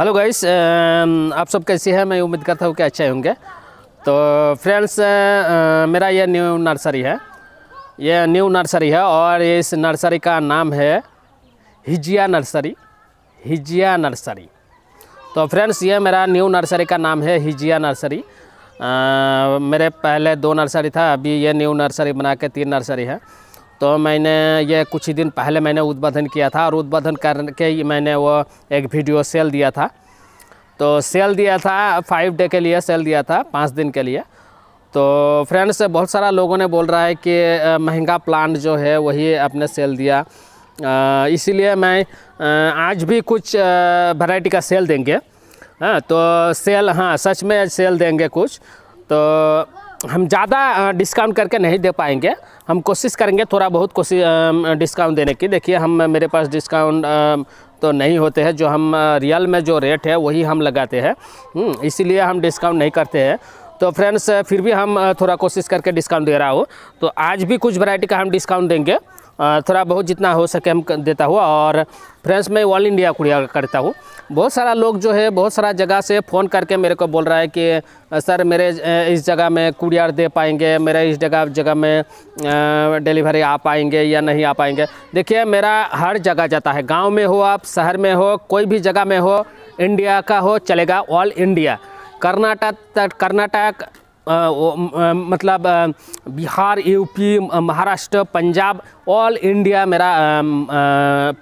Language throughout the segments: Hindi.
हेलो गाइस um, आप सब कैसे हैं मैं उम्मीद करता हूँ कि अच्छे होंगे तो फ्रेंड्स uh, uh, मेरा यह न्यू नर्सरी है यह न्यू नर्सरी है और इस नर्सरी का नाम है हिजिया नर्सरी हिजिया नर्सरी तो फ्रेंड्स ये मेरा न्यू नर्सरी का नाम है हिजिया नर्सरी uh, मेरे पहले दो नर्सरी था अभी ये न्यू नर्सरी बना के तीन नर्सरी है तो मैंने ये कुछ ही दिन पहले मैंने उद्बोधन किया था और उद्बोधन करके मैंने वो एक वीडियो सेल दिया था तो सेल दिया था फाइव डे के लिए सेल दिया था पाँच दिन के लिए तो फ्रेंड्स बहुत सारा लोगों ने बोल रहा है कि महंगा प्लान जो है वही आपने सेल दिया इसीलिए मैं आज भी कुछ वैरायटी का सेल देंगे हाँ तो सेल हाँ सच में सेल देंगे कुछ तो हम ज़्यादा डिस्काउंट करके नहीं दे पाएंगे हम कोशिश करेंगे थोड़ा बहुत कोशिश डिस्काउंट देने की देखिए हम मेरे पास डिस्काउंट तो नहीं होते हैं जो हम रियल में जो रेट है वही हम लगाते हैं हम्म, इसीलिए हम डिस्काउंट नहीं करते हैं तो फ्रेंड्स फिर भी हम थोड़ा कोशिश करके डिस्काउंट दे रहा हूँ तो आज भी कुछ वैरायटी का हम डिस्काउंट देंगे थोड़ा बहुत जितना हो सके हम देता हुआ और फ्रेंड्स मैं ऑल इंडिया कुरियर करता हूँ बहुत सारा लोग जो है बहुत सारा जगह से फ़ोन करके मेरे को बोल रहा है कि सर मेरे इस जगह में कुरियर दे पाएंगे मेरे इस जगह जगह में डिलीवरी आ पाएंगे या नहीं आ पाएंगे देखिए मेरा हर जगह जाता है गाँव में हो आप शहर में हो कोई भी जगह में हो इंडिया का हो चलेगा ऑल इंडिया कर्नाटक कर्नाटक मतलब Bihar UP Maharashtra Punjab all India मेरा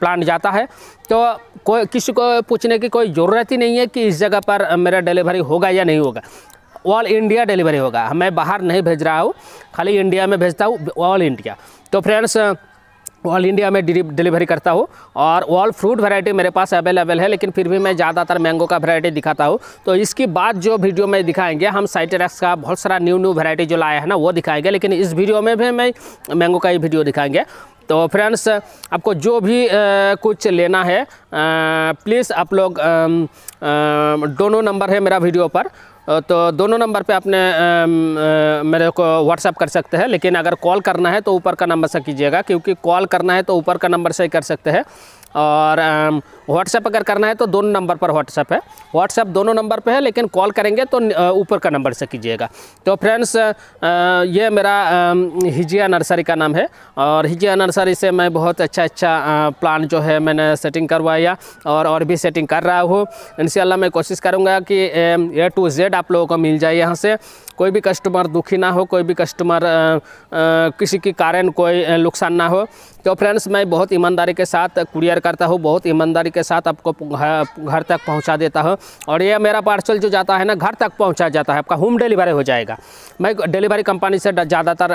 प्लान जाता है तो कोई किसी को पूछने की कोई ज़रूरत ही नहीं है कि इस जगह पर मेरा डिलीवरी होगा या नहीं होगा ऑल इंडिया डिलीवरी होगा मैं बाहर नहीं भेज रहा हूँ खाली इंडिया में भेजता हूँ ऑल इंडिया तो फ्रेंड्स ऑल इंडिया में डिलीवरी करता हूँ और ऑल फ्रूट वैरायटी मेरे पास अवेलेबल है लेकिन फिर भी मैं ज़्यादातर मैंगो का वैरायटी दिखाता हूँ तो इसकी बाद जो वीडियो में दिखाएंगे हम साइटेरक्स का बहुत सारा न्यू न्यू वैरायटी जो लाया है ना वो दिखाएंगे लेकिन इस वीडियो में भी मैं मैंगो का ही वीडियो दिखाएंगे तो फ्रेंड्स आपको जो भी आ, कुछ लेना है प्लीज़ आप लोग दोनों नंबर है मेरा वीडियो पर तो दोनों नंबर पे आपने मेरे को व्हाट्सअप कर सकते हैं लेकिन अगर कॉल करना है तो ऊपर का नंबर से कीजिएगा क्योंकि कॉल करना है तो ऊपर का नंबर से ही कर सकते हैं और व्हाट्सएप अगर करना है तो दोनों नंबर पर व्हाट्सएप है व्हाट्सएप दोनों नंबर पे है लेकिन कॉल करेंगे तो ऊपर का नंबर से कीजिएगा तो फ्रेंड्स ये मेरा हिजिया नर्सरी का नाम है और हिजिया नर्सरी से मैं बहुत अच्छा अच्छा प्लान जो है मैंने सेटिंग करवाया और और भी सेटिंग कर रहा हूँ इन मैं कोशिश करूँगा कि ए टू जेड आप लोगों को मिल जाए यहाँ से कोई भी कस्टमर दुखी ना हो कोई भी कस्टमर किसी के कारण कोई नुकसान ना हो तो फ्रेंड्स मैं बहुत ईमानदारी के साथ कुरियर करता हूँ बहुत ईमानदारी के साथ आपको घर तक पहुँचा देता हूँ और यह मेरा पार्सल जो जाता है ना घर तक पहुँचा जाता है आपका होम डिलीवरी हो जाएगा मैं डिलीवरी कंपनी से ज़्यादातर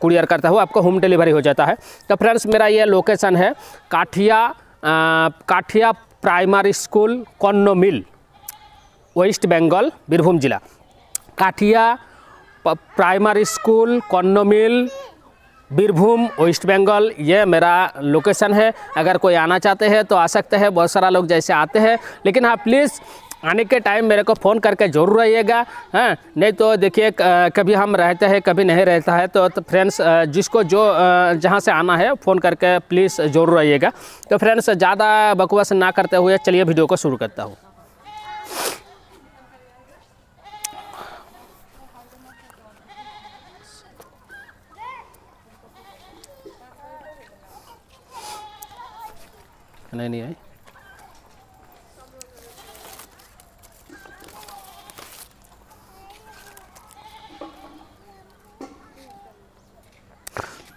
कुरियर करता हूँ आपको होम डिलीवरी हो जाता है तो फ्रेंड्स मेरा ये लोकेशन है काठिया काठिया प्राइमरी स्कूल कन्नो मिल वेस्ट बंगाल बीरभूम जिला काठिया प्राइमरी स्कूल कन्नो मिल बीरभूम वेस्ट बंगाल ये मेरा लोकेशन है अगर कोई आना चाहते हैं तो आ सकते हैं बहुत सारा लोग जैसे आते हैं लेकिन हाँ प्लीज़ आने के टाइम मेरे को फ़ोन करके ज़रूर आइएगा हैं हाँ। नहीं तो देखिए कभी हम रहते हैं कभी नहीं रहता है तो, तो फ्रेंड्स जिसको जो जहाँ से आना है फ़ोन करके प्लीज़ ज़रूर आइएगा तो फ्रेंड्स ज़्यादा बकवास ना करते हुए चलिए वीडियो को शुरू करता हूँ नहीं है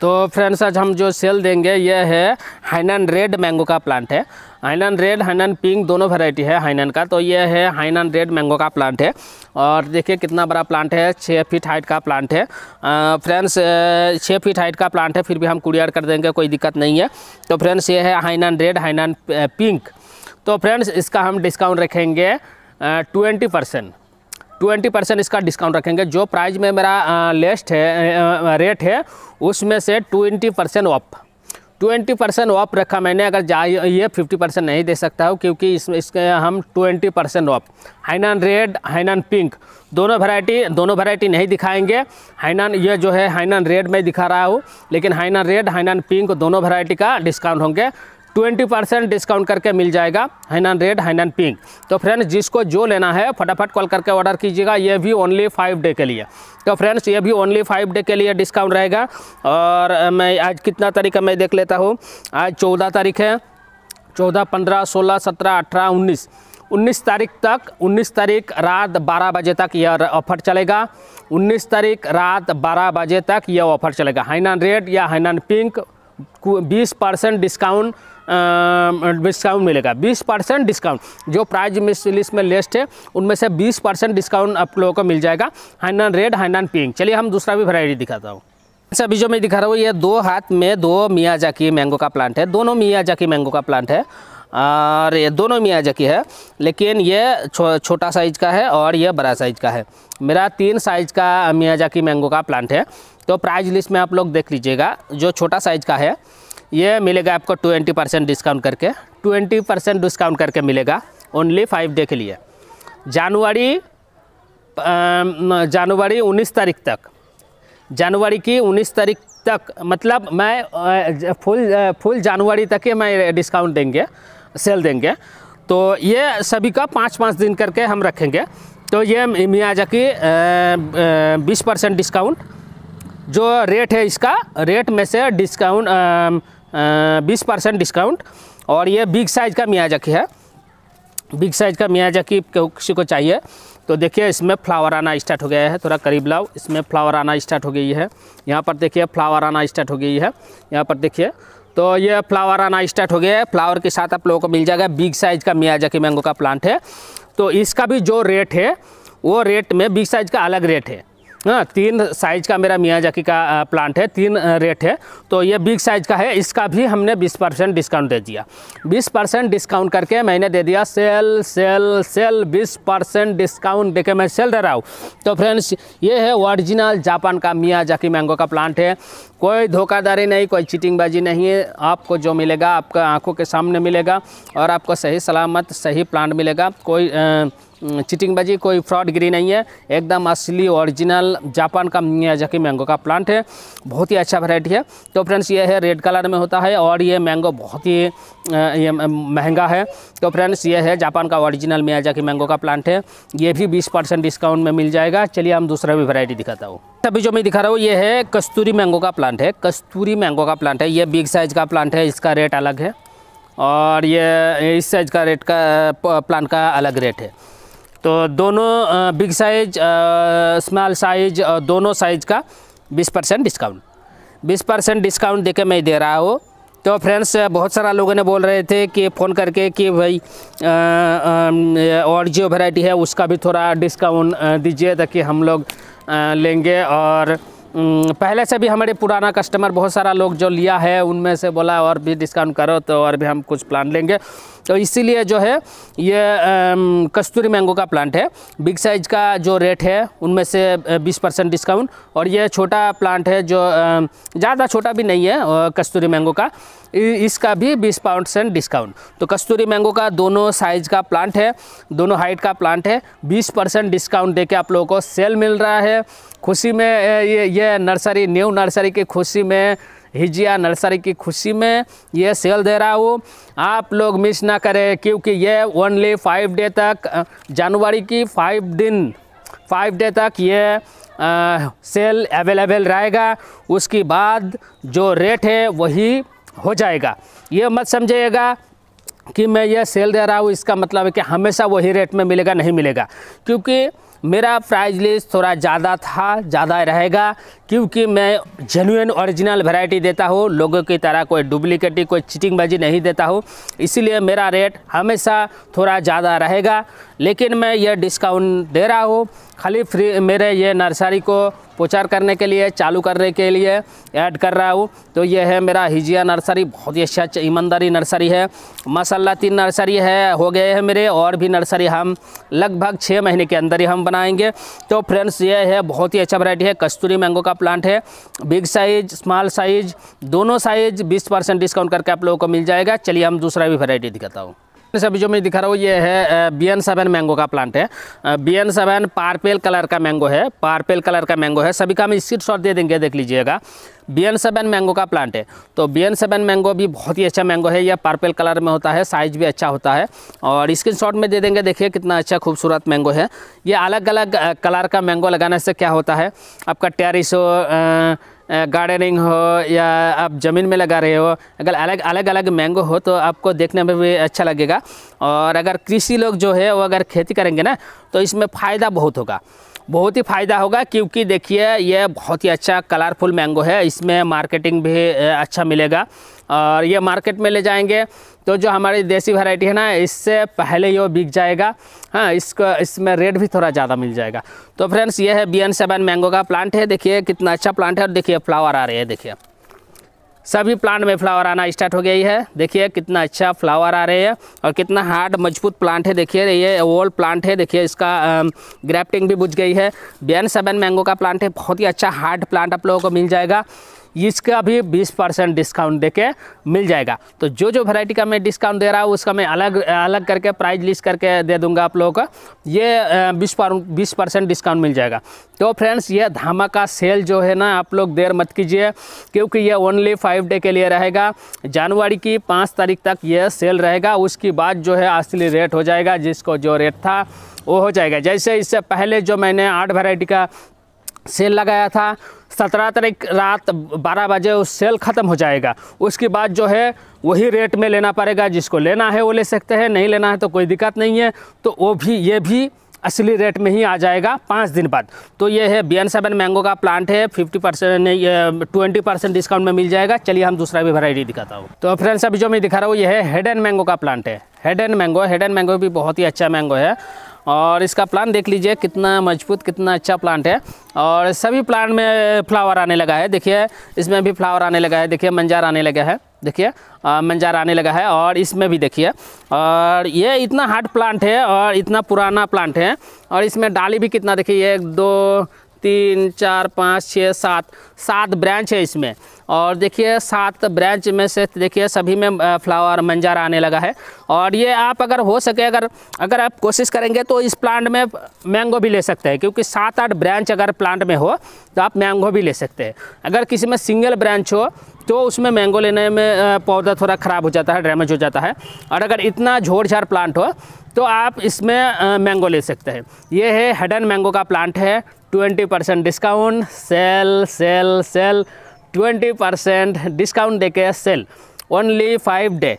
तो फ्रेंड्स आज हम जो सेल देंगे ये है हाइनन रेड मैंगो का प्लांट है हाइनन रेड हाइनन पिंक दोनों वैरायटी है हाइनन का तो ये है हाइनन रेड मैंगो का प्लांट है और देखिए कितना बड़ा प्लांट है छः फीट हाइट का प्लांट है फ्रेंड्स छः फीट हाइट का प्लांट है फिर भी हम कुरियर कर देंगे कोई दिक्कत नहीं है तो फ्रेंड्स ये है हाइनान रेड हाइनान पिंक तो फ्रेंड्स इसका हम डिस्काउंट रखेंगे ट्वेंटी परसेंट ट्वेंटी परसेंट इसका डिस्काउंट रखेंगे जो प्राइस में मेरा लेस्ट है रेट है उसमें से twenty percent off twenty percent off रखा मैंने अगर जाइए फिफ्टी परसेंट नहीं दे सकता हूँ क्योंकि इसमें इसके हम twenty percent off Hainan red Hainan pink दोनों वैरायटी दोनों वैरायटी नहीं दिखाएंगे हाइनान ये जो है हाइनान रेड में दिखा रहा हूँ लेकिन हाइनान रेड हाइनान पिंक दोनों वैरायटी का डिस्काउंट होंगे ट्वेंटी परसेंट डिस्काउंट करके मिल जाएगा हैनान रेड एंड पिंक तो फ्रेंड्स जिसको जो लेना है फटाफट कॉल करके ऑर्डर कीजिएगा ये भी ओनली फाइव डे के लिए तो फ्रेंड्स ये भी ओनली फाइव डे के लिए डिस्काउंट रहेगा और मैं आज कितना तारीख है मैं देख लेता हूँ आज चौदह तारीख है चौदह पंद्रह सोलह सत्रह अठारह उन्नीस उन्नीस तारीख तक उन्नीस तारीख रात बारह बजे तक यह ऑफर चलेगा उन्नीस तारीख रात बारह बजे तक यह ऑफर चलेगा हाइनान रेड या हैनान पिंक बीस परसेंट डिस्काउंट डिस्काउंट मिलेगा बीस परसेंट डिस्काउंट जो प्राइज लिस्ट में लेस्ट है उनमें से बीस परसेंट डिस्काउंट आप लोगों को मिल जाएगा हाइनन रेड हाइनन पिंक चलिए हम दूसरा भी वैरायटी दिखाता हूँ अच्छा अभी जो मैं दिखा रहा हूँ ये दो हाथ में दो मियाजा की मैंगो का प्लांट है दोनों मियाजा की मैंगो का प्लांट है और ये दोनों मियाजा की है लेकिन ये छो, छोटा साइज का है और ये बड़ा साइज का है मेरा तीन साइज का मियाजा की मैंगो का प्लांट है तो प्राइज लिस्ट में आप लोग देख लीजिएगा जो छोटा साइज का है ये मिलेगा आपको ट्वेंटी परसेंट डिस्काउंट करके ट्वेंटी परसेंट डिस्काउंट करके मिलेगा ओनली फाइव डे के लिए जनवरी जनवरी उन्नीस तारीख तक जनवरी की उन्नीस तारीख तक मतलब मैं फुल फुल जनवरी तक ही मैं डिस्काउंट देंगे सेल देंगे तो ये सभी का पाँच पाँच दिन करके हम रखेंगे तो ये मियाजा की बीस परसेंट डिस्काउंट जो रेट है इसका रेट में से डिस्काउंट बीस परसेंट डिस्काउंट और ये बिग साइज़ का मियाजाकी है बिग साइज़ का मियाजाकी किसी को चाहिए तो देखिए इसमें फ्लावर आना स्टार्ट हो गया है थोड़ा करीब लाओ इसमें फ्लावर आना स्टार्ट हो गई है यहाँ पर देखिए फ्लावर आना स्टार्ट हो गई है यहाँ पर देखिए तो ये फ्लावर आना स्टार्ट हो गया है फ्लावर के साथ आप लोगों को मिल जाएगा बिग साइज़ का मियाजाकी मैंगो का प्लांट है तो इसका भी जो रेट है वो रेट में बिग साइज़ का अलग रेट है ना हाँ, तीन साइज का मेरा मियाजाकी का प्लांट है तीन रेट है तो ये बिग साइज का है इसका भी हमने 20 परसेंट डिस्काउंट दे दिया 20 परसेंट डिस्काउंट करके मैंने दे दिया sale sale sale 20 percent discount देके मैं सेल दे रहा हूँ तो फ्रेंड्स ये है ओरिजिनल जापान का मियाजाकी मैंगो का प्लांट है कोई धोखाधड़ी नहीं कोई चीटिंगबाजी नहीं है आपको जो मिलेगा आपका आंखों के सामने मिलेगा और आपको सही सलामत सही प्लांट मिलेगा कोई चीटिंगबाजी कोई फ्रॉडगिरी नहीं है एकदम असली ओरिजिनल जापान का की मैंगो का प्लांट है बहुत ही अच्छा वैरायटी है तो फ्रेंड्स ये है रेड कलर में होता है और ये मैंगो बहुत ही ये महंगा है तो फ्रेंड्स ये है जापान का ओरिजिनल की मैंगो का प्लांट है ये भी बीस परसेंट डिस्काउंट में मिल जाएगा चलिए हम दूसरा भी वैरायटी दिखाता हूँ तभी जो मैं दिखा रहा हूँ ये है कस्तूरी मैंगो का प्लांट प्लांट है कस्तूरी मैंगो का प्लांट है ये बिग साइज़ का प्लांट है इसका रेट अलग है और ये इस साइज़ का रेट का प्लांट का अलग रेट है तो दोनों बिग साइज स्मॉल साइज दोनों साइज का 20 परसेंट डिस्काउंट 20 परसेंट डिस्काउंट देके मैं दे रहा हूँ तो फ्रेंड्स बहुत सारा लोगों ने बोल रहे थे कि फ़ोन करके कि भाई आ, आ, और जो वैरायटी है उसका भी थोड़ा डिस्काउंट दीजिए ताकि हम लोग लेंगे और पहले से भी हमारे पुराना कस्टमर बहुत सारा लोग जो लिया है उनमें से बोला और भी डिस्काउंट करो तो और भी हम कुछ प्लान लेंगे तो इसीलिए जो है ये कस्तूरी मैंगो का प्लांट है बिग साइज का जो रेट है उनमें से 20 परसेंट डिस्काउंट और ये छोटा प्लांट है जो ज़्यादा छोटा भी नहीं है कस्तूरी मैंगो का इसका भी बीस परसेंट डिस्काउंट तो कस्तूरी मैंगो का दोनों साइज़ का प्लांट है दोनों हाइट का प्लांट है बीस परसेंट डिस्काउंट दे के आप लोगों को सेल मिल रहा है खुशी में ये ये नर्सरी न्यू नर्सरी की खुशी में हिजिया नर्सरी की खुशी में ये सेल दे रहा हूँ आप लोग मिस ना करें क्योंकि ये ओनली फाइव डे तक जनवरी की फाइव दिन फाइव डे तक ये आ, सेल अवेलेबल रहेगा उसके बाद जो रेट है वही हो जाएगा ये मत समझिएगा कि मैं ये सेल दे रहा हूँ इसका मतलब है कि हमेशा वही रेट में मिलेगा नहीं मिलेगा क्योंकि मेरा प्राइस लिस्ट थोड़ा ज़्यादा था ज़्यादा रहेगा क्योंकि मैं जेन्यून ओरिजिनल वैरायटी देता हूँ लोगों की तरह कोई डुप्लीकेटी कोई चिटिंगबाजी नहीं देता हूँ इसीलिए मेरा रेट हमेशा थोड़ा ज़्यादा रहेगा लेकिन मैं ये डिस्काउंट दे रहा हूँ खाली फ्री मेरे ये नर्सरी को प्रचार करने के लिए चालू करने के लिए ऐड कर रहा हूँ तो ये है मेरा हिजिया नर्सरी बहुत ही अच्छा, अच्छा ईमानदारी नर्सरी है मसाला तीन नर्सरी है हो गए हैं मेरे और भी नर्सरी हम लगभग छः महीने के अंदर ही हम बनाएंगे तो फ्रेंड्स ये है बहुत ही अच्छा वरायटी है कस्तूरी मैंगो का प्लांट है बिग साइज स्मॉल साइज दोनों साइज बीस डिस्काउंट करके आप लोगों को मिल जाएगा चलिए हम दूसरा भी वैरायटी दिखाता हूँ से अभी जो मैं दिखा रहा हूँ ये है बी एन सेवन मैंगो का प्लांट है B N seven purple colour का मैंगो है पार्पेल कलर का मैंगो है सभी का हम स्क्रीन शॉट दे देंगे देख लीजिएगा बी एन सेवन मैंगो का प्लांट है तो बी एन सेवन मैंगो भी बहुत ही अच्छा मैंगो है यह पार्पेल कलर में होता है साइज भी अच्छा होता है और स्क्रीन शॉट में दे देंगे देखिए कितना अच्छा खूबसूरत मैंगो है ये अलग अलग कलर का मैंगो लगाने से क्या होता है आपका टेरिस गार्डनिंग हो या आप ज़मीन में लगा रहे हो अगर अलग अलग अलग मैंगो हो तो आपको देखने में भी अच्छा लगेगा और अगर कृषि लोग जो है वो अगर खेती करेंगे ना तो इसमें फ़ायदा बहुत होगा बहुत ही फ़ायदा होगा क्योंकि देखिए ये बहुत ही अच्छा कलरफुल मैंगो है इसमें मार्केटिंग भी अच्छा मिलेगा और ये मार्केट में ले जाएंगे तो जो हमारी देसी वैरायटी है ना इससे पहले वो बिक जाएगा हाँ इसको इसमें रेट भी थोड़ा ज़्यादा मिल जाएगा तो फ्रेंड्स ये है बी एन सेवन मैंगो का प्लांट है देखिए कितना अच्छा प्लांट है और देखिए फ्लावर आ रहे हैं देखिए सभी प्लांट में फ्लावर आना स्टार्ट हो गई है देखिए कितना अच्छा फ्लावर आ रहे हैं और कितना हार्ड मजबूत प्लांट है देखिए ये ओल्ड प्लांट है देखिए इसका ग्रैफ्टिंग भी बुझ गई है बी एन सेवन मैंगो का प्लांट है बहुत ही अच्छा हार्ड प्लांट आप लोगों को मिल जाएगा इसका भी 20 परसेंट डिस्काउंट देके मिल जाएगा तो जो जो वैरायटी का मैं डिस्काउंट दे रहा हूँ उसका मैं अलग अलग करके प्राइस लिस्ट करके दे दूंगा आप लोगों को ये बीस बीस परसेंट डिस्काउंट मिल जाएगा तो फ्रेंड्स ये धामा का सेल जो है ना आप लोग देर मत कीजिए क्योंकि ये ओनली फाइव डे के लिए रहेगा जनवरी की पाँच तारीख तक ये सेल रहेगा उसके बाद जो है असली रेट हो जाएगा जिसको जो रेट था वो हो जाएगा जैसे इससे पहले जो मैंने आठ वैरायटी का सेल लगाया था सत्रह तारीख रात बारह बजे उस सेल ख़त्म हो जाएगा उसके बाद जो है वही रेट में लेना पड़ेगा जिसको लेना है वो ले सकते हैं नहीं लेना है तो कोई दिक्कत नहीं है तो वो भी ये भी असली रेट में ही आ जाएगा पाँच दिन बाद तो ये है बी एन सेवन मैंगो का प्लांट है फिफ्टी परसेंट नहीं ट्वेंटी परसेंट डिस्काउंट में मिल जाएगा चलिए हम दूसरा भी वैरायटी दिखाता हूँ तो फ्रेंड्स अभी जो मैं दिखा रहा हूँ ये है हेड एंड मैंगो का प्लांट है Haden mango Haden mango भी बहुत ही अच्छा मैंगो है और इसका प्लांट देख लीजिए कितना मजबूत कितना अच्छा प्लांट है और सभी प्लांट में फ्लावर आने लगा है देखिए इसमें भी फ्लावर आने लगा है देखिए मंजार आने लगा है देखिए मंजार आने लगा है और इसमें भी देखिए और ये इतना हार्ड प्लांट है और इतना पुराना प्लांट है और इसमें डाली भी कितना देखिए एक दो तीन चार पाँच छः सात सात ब्रांच है इसमें और देखिए सात ब्रांच में से देखिए सभी में फ्लावर मंजर आने लगा है और ये आप अगर हो सके अगर अगर आप कोशिश करेंगे तो इस प्लांट में मैंगो भी ले सकते हैं क्योंकि सात आठ ब्रांच अगर प्लांट में हो तो आप मैंगो भी ले सकते हैं अगर किसी में सिंगल ब्रांच हो तो उसमें मैंगो लेने में पौधा थोड़ा ख़राब हो जाता है डैमेज हो जाता है और अगर इतना झोर झार प्लांट हो तो आप इसमें मैंगो ले सकते हैं ये है हेडन मैंगो का प्लांट है twenty percent discount sale sale sale twenty percent discount देके सेल ओनली फाइव डे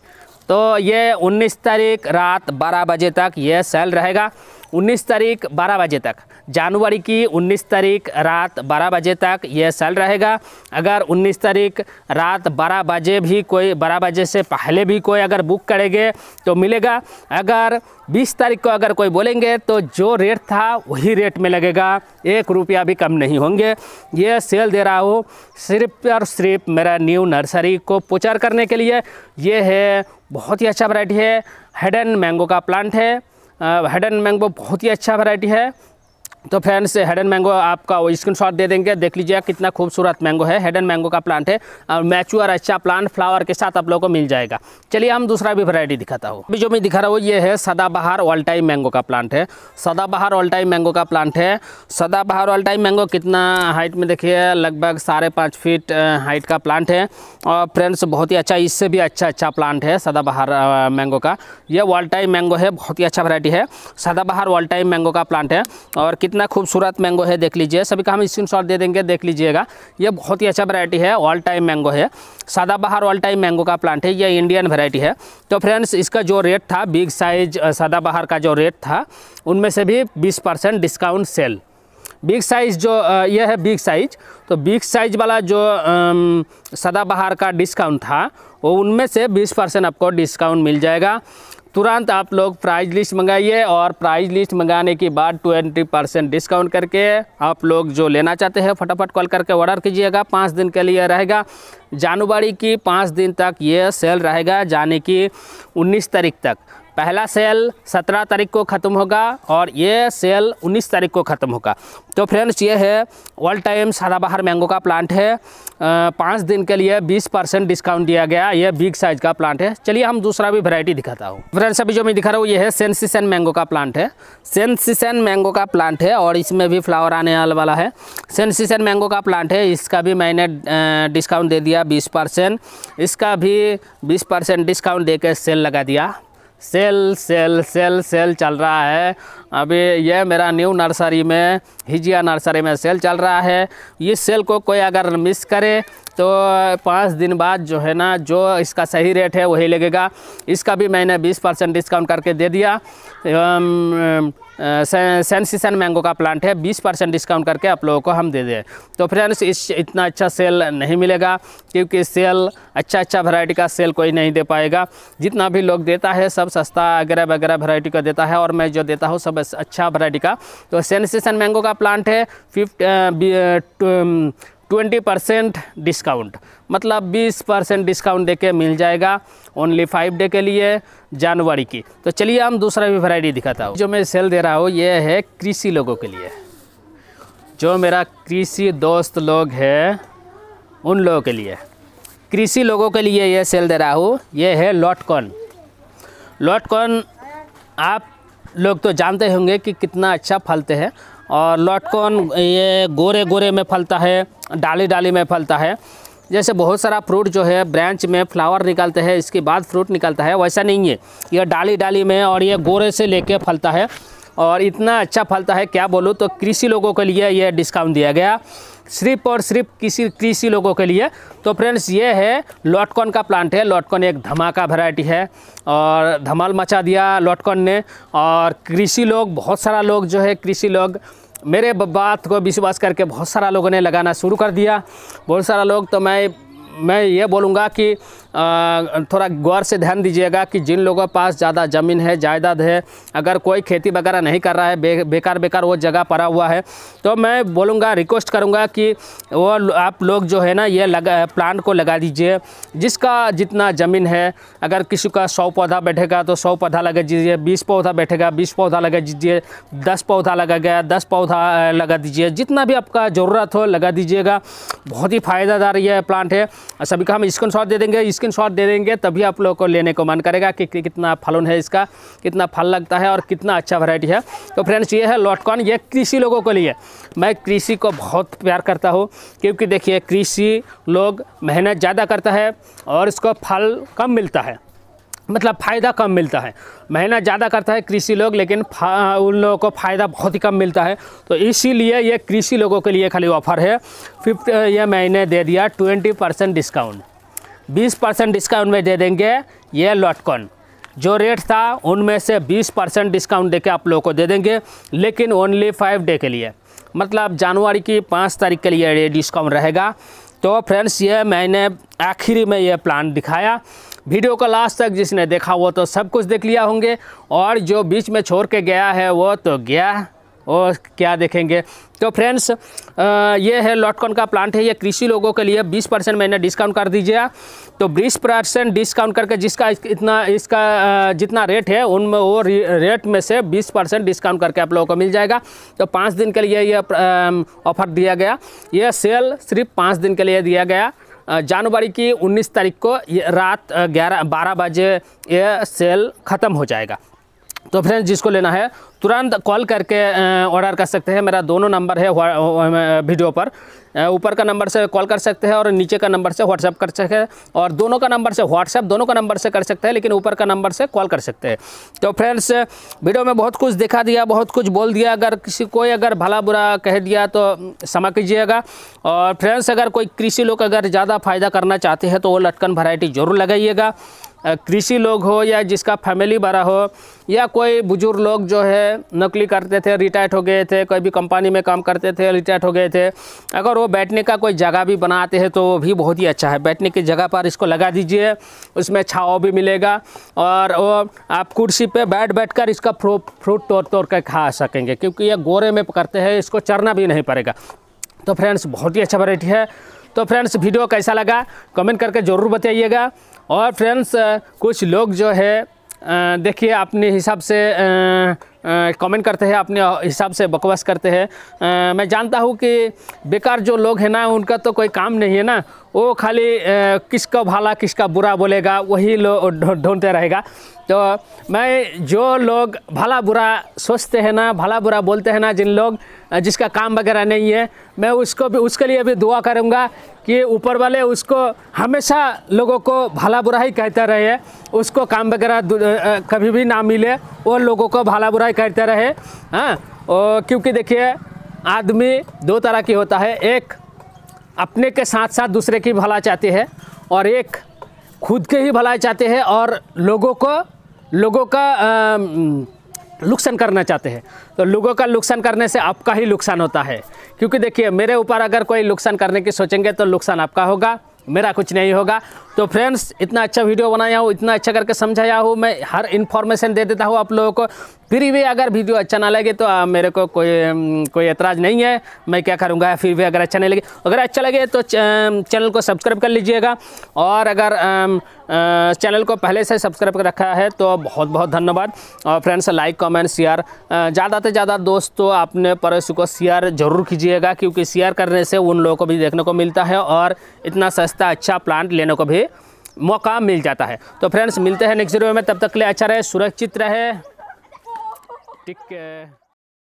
तो ये 19 तारीख रात 12 बजे तक ये सेल रहेगा 19 तारीख 12 बजे तक जनवरी की 19 तारीख रात 12 बजे तक यह सेल रहेगा अगर 19 तारीख रात 12 बजे भी कोई 12 बजे से पहले भी कोई अगर बुक करेंगे तो मिलेगा अगर 20 तारीख को अगर कोई बोलेंगे तो जो रेट था वही रेट में लगेगा एक रुपया भी कम नहीं होंगे ये सेल दे रहा हूँ सिर्फ और सिर्फ मेरा न्यू नर्सरी को प्रचार करने के लिए ये है बहुत ही अच्छा वरायटी है हेडन मैंगो का प्लांट है हेड एंड मैंगो बहुत ही अच्छा वैरायटी है तो फ्रेंड्स हेड एंड मैंगो आपका स्क्रीन शॉट दे देंगे देख लीजिएगा कितना खूबसूरत मैंगो है हेड एंड मैंगो का प्लांट है और मैचुअर अच्छा प्लांट फ्लावर के साथ आप लोगों को मिल जाएगा चलिए हम दूसरा भी वैरायटी दिखाता हूँ अभी जो मैं दिखा रहा हूँ ये है सदाबहार वल्टाई मैंगो का प्लांट है सदाबहार वल्टाई मैंगो का प्लांट है सदाबहार वल्टाई मैंगो कितना हाइट में देखिए लगभग साढ़े पाँच फीट हाइट का प्लांट है और फ्रेंड्स बहुत ही अच्छा इससे भी अच्छा अच्छा प्लांट है सदाबहार मैंगो का यह वल्टाई मैंगो है बहुत ही अच्छा वैरायटी है सदाबहार वल्टाई टाइम मैंगो का प्लांट है और कितना खूबसूरत मैंगो है देख लीजिए सभी का हम शॉट दे देंगे देख लीजिएगा ये बहुत ही अच्छा वैरायटी है ऑल टाइम मैंगो है सादा बहार ऑल टाइम मैंगो का प्लांट है ये इंडियन वैरायटी है तो फ्रेंड्स इसका जो रेट था बिग साइज सादा बहार का जो रेट था उनमें से भी बीस डिस्काउंट सेल बिग साइज़ जो यह है बिग साइज तो बिग साइज वाला जो सदाबहार का डिस्काउंट था वो उनमें से 20 परसेंट आपको डिस्काउंट मिल जाएगा तुरंत आप लोग प्राइज लिस्ट मंगाइए और प्राइज लिस्ट मंगाने के बाद ट्वेंटी परसेंट डिस्काउंट करके आप लोग जो लेना चाहते हैं फटाफट कॉल करके ऑर्डर कीजिएगा पाँच दिन के लिए रहेगा जनवरी की पाँच दिन तक ये सेल रहेगा जाने कि उन्नीस तारीख तक पहला सेल 17 तारीख को ख़त्म होगा और ये सेल 19 तारीख को ख़त्म होगा तो फ्रेंड्स ये है ऑल टाइम सदाबहार मैंगो का प्लांट है पाँच दिन के लिए 20 परसेंट डिस्काउंट दिया गया ये बिग साइज़ का प्लांट है चलिए हम दूसरा भी वैरायटी दिखाता हूँ फ्रेंड्स अभी जो मैं दिखा रहा हूँ ये है सेंसिसन मैंगो का प्लांट है सेंसिसन मैंगो का प्लांट है और इसमें भी फ्लावर आने वाला है सेंसिसन मैंगो का प्लांट है इसका भी मैंने डिस्काउंट दे दिया दिया बीस परसेंट इसका भी बीस परसेंट डिस्काउंट दे सेल लगा दिया सेल सेल सेल सेल चल रहा है अभी यह मेरा न्यू नर्सरी में हिजिया नर्सरी में सेल चल रहा है इस सेल को कोई अगर मिस करे तो पाँच दिन बाद जो है ना जो इसका सही रेट है वही लगेगा इसका भी मैंने 20 परसेंट डिस्काउंट करके दे दिया सेंसिसन मैंगो का प्लांट है 20 परसेंट डिस्काउंट करके आप लोगों को हम दे दें तो फ्रेंड्स इस इतना अच्छा सेल नहीं मिलेगा क्योंकि सेल अच्छा अच्छा वैरायटी का सेल कोई नहीं दे पाएगा जितना भी लोग देता है सब सस्ता वगैरह वगैरह वैरायटी का देता है और मैं जो देता हूँ सब बस अच्छा वराइटी का तो सेंसेशन मैंगो का प्लांट है फिफ्ट ट्वेंटी परसेंट डिस्काउंट मतलब बीस परसेंट डिस्काउंट देके मिल जाएगा ओनली फाइव डे के लिए जनवरी की तो चलिए हम दूसरा भी वैरायटी दिखाता हूँ जो मैं सेल दे रहा हूँ ये है कृषि लोगों के लिए जो मेरा कृषि दोस्त लोग है उन लोगों के लिए कृषि लोगों के लिए ये सेल दे रहा हूँ ये है लॉटकॉन लॉटकॉन आप लोग तो जानते होंगे कि कितना अच्छा फलते हैं और लॉटकॉन ये गोरे गोरे में फलता है डाली डाली में फलता है जैसे बहुत सारा फ्रूट जो है ब्रांच में फ्लावर निकलते हैं इसके बाद फ्रूट निकलता है वैसा नहीं है यह डाली डाली में और ये गोरे से लेके फलता है और इतना अच्छा फलता है क्या बोलूँ तो कृषि लोगों के लिए यह डिस्काउंट दिया गया सिर्फ और सिर्फ किसी कृषि लोगों के लिए तो फ्रेंड्स ये है लॉटकॉन का प्लांट है लॉटकॉन एक धमाका वैरायटी है और धमाल मचा दिया लॉटकॉन ने और कृषि लोग बहुत सारा लोग जो है कृषि लोग मेरे बात को विश्वास करके बहुत सारा लोगों ने लगाना शुरू कर दिया बहुत सारा लोग तो मैं मैं ये बोलूँगा कि थोड़ा गौर से ध्यान दीजिएगा कि जिन लोगों के पास ज़्यादा ज़मीन है जायदाद है अगर कोई खेती वगैरह नहीं कर रहा है बे, बेकार बेकार वो जगह पड़ा हुआ है तो मैं बोलूँगा रिक्वेस्ट करूँगा कि वो आप लोग जो है ना ये लगा प्लांट को लगा दीजिए जिसका जितना ज़मीन है अगर किसी का सौ पौधा बैठेगा तो सौ पौधा लगा दीजिए बीस पौधा बैठेगा बीस पौधा लगा दीजिए दस पौधा लगा गया दस पौधा लगा दीजिए जितना भी आपका ज़रूरत हो लगा दीजिएगा बहुत ही फ़ायदेदार यह प्लांट है सभी का हम स्क्रीन दे देंगे इस स्क्रीनशॉट दे देंगे तभी आप लोगों को लेने को मन करेगा कि कितना फलन है इसका कितना फल लगता है और कितना अच्छा वैरायटी है तो फ्रेंड्स ये है लॉटकॉन ये कृषि लोगों के लिए मैं कृषि को बहुत प्यार करता हूँ क्योंकि देखिए कृषि लोग मेहनत ज़्यादा करता है और इसको फल कम मिलता है मतलब फ़ायदा कम मिलता है मेहनत ज़्यादा करता है कृषि लोग लेकिन उन लोगों को फ़ायदा बहुत ही कम मिलता है तो इसीलिए ये कृषि लोगों के लिए खाली ऑफ़र है फिफ्थ ये मैंने दे दिया twenty percent discount 20 percent discount में दे देंगे ये लॉटकॉन जो रेट था उनमें से 20 परसेंट डिस्काउंट देके आप लोगों को दे देंगे लेकिन ओनली फाइव डे के लिए मतलब जनवरी की पाँच तारीख के लिए ये डिस्काउंट रहेगा तो फ्रेंड्स ये मैंने आखिरी में ये प्लान दिखाया वीडियो का लास्ट तक जिसने देखा वो तो सब कुछ देख लिया होंगे और जो बीच में छोड़ के गया है वो तो गया और क्या देखेंगे तो फ्रेंड्स ये है लॉटकॉन का प्लांट है ये कृषि लोगों के लिए 20 परसेंट मैंने डिस्काउंट कर दीजिए तो 20 परसेंट डिस्काउंट करके जिसका इतना इसका जितना रेट है उनमें वो रेट में से 20 परसेंट डिस्काउंट करके आप लोगों को मिल जाएगा तो पाँच दिन के लिए ये ऑफर दिया गया यह सेल सिर्फ पाँच दिन के लिए दिया गया जनवरी की 19 तारीख को रात 11 12 बजे ये सेल ख़त्म हो जाएगा तो फ्रेंड्स जिसको लेना है तुरंत कॉल करके ऑर्डर कर सकते हैं मेरा दोनों नंबर है वीडियो पर ऊपर का नंबर से कॉल कर सकते हैं और नीचे का नंबर से व्हाट्सअप कर सकते हैं और दोनों का नंबर से व्हाट्सअप दोनों का नंबर से कर सकते हैं लेकिन ऊपर का नंबर से कॉल कर सकते हैं तो फ्रेंड्स वीडियो में बहुत कुछ दिखा दिया बहुत कुछ बोल दिया अगर किसी कोई अगर भला बुरा कह दिया तो समा कीजिएगा और फ्रेंड्स अगर कोई कृषि लोग अगर ज़्यादा फ़ायदा करना चाहते हैं तो वो लटकन वरायटी ज़रूर लगाइएगा कृषि लोग हो या जिसका फैमिली बड़ा हो या कोई बुजुर्ग लोग जो है नौकरी करते थे रिटायर्ड हो गए थे कोई भी कंपनी में काम करते थे रिटायर्ड हो गए थे अगर वो बैठने का कोई जगह भी बनाते हैं तो वो भी बहुत ही अच्छा है बैठने की जगह पर इसको लगा दीजिए उसमें छाव भी मिलेगा और वो आप कुर्सी पर बैठ बैठ कर इसका फ्रूट तोड़ तोड़ कर खा सकेंगे क्योंकि ये गोरे में करते हैं इसको चरना भी नहीं पड़ेगा तो फ्रेंड्स बहुत ही अच्छा वैरायटी है तो फ्रेंड्स वीडियो कैसा लगा कमेंट करके ज़रूर बताइएगा और फ्रेंड्स कुछ लोग जो है देखिए अपने हिसाब से कमेंट करते हैं अपने हिसाब से बकवास करते हैं मैं जानता हूँ कि बेकार जो लोग हैं ना उनका तो कोई काम नहीं है ना वो खाली किसका भला किसका बुरा बोलेगा वही लोग ढूंढते रहेगा तो मैं जो लोग भला बुरा सोचते हैं ना भला बुरा बोलते हैं ना जिन लोग जिसका काम वगैरह नहीं है मैं उसको भी उसके लिए भी दुआ करूँगा कि ऊपर वाले उसको हमेशा लोगों को भला बुरा ही कहता रहे उसको काम वगैरह कभी भी ना मिले और लोगों को भला बुरा व्यवसाय करते रहे हाँ और क्योंकि देखिए आदमी दो तरह की होता है एक अपने के साथ साथ दूसरे की भला चाहते हैं और एक खुद के ही भलाई चाहते हैं और लोगों को लोगों का नुकसान करना चाहते हैं तो लोगों का नुकसान करने से आपका ही नुकसान होता है क्योंकि देखिए मेरे ऊपर अगर कोई नुकसान करने की सोचेंगे तो नुकसान आपका होगा मेरा कुछ नहीं होगा तो फ्रेंड्स इतना अच्छा वीडियो बनाया हूँ इतना अच्छा करके समझाया हूँ मैं हर इन्फॉर्मेशन दे देता हूँ आप लोगों को फिर भी अगर वीडियो अच्छा ना लगे तो आ, मेरे को कोई कोई एतराज़ नहीं है मैं क्या करूँगा फिर भी अगर अच्छा नहीं लगे अगर अच्छा लगे तो चैनल को सब्सक्राइब कर लीजिएगा और अगर चैनल को पहले से सब्सक्राइब कर रखा है तो बहुत बहुत धन्यवाद और फ्रेंड्स लाइक कमेंट शेयर ज़्यादा से ज़्यादा दोस्तों अपने पड़ोसी को शेयर ज़रूर कीजिएगा क्योंकि शेयर करने से उन लोगों को भी देखने को मिलता है और इतना सस्ता अच्छा प्लांट लेने को भी मौका मिल जाता है तो फ्रेंड्स मिलते हैं नेक्स्ट वीडियो में तब तक के लिए अच्छा रहे सुरक्षित रहे ठीक है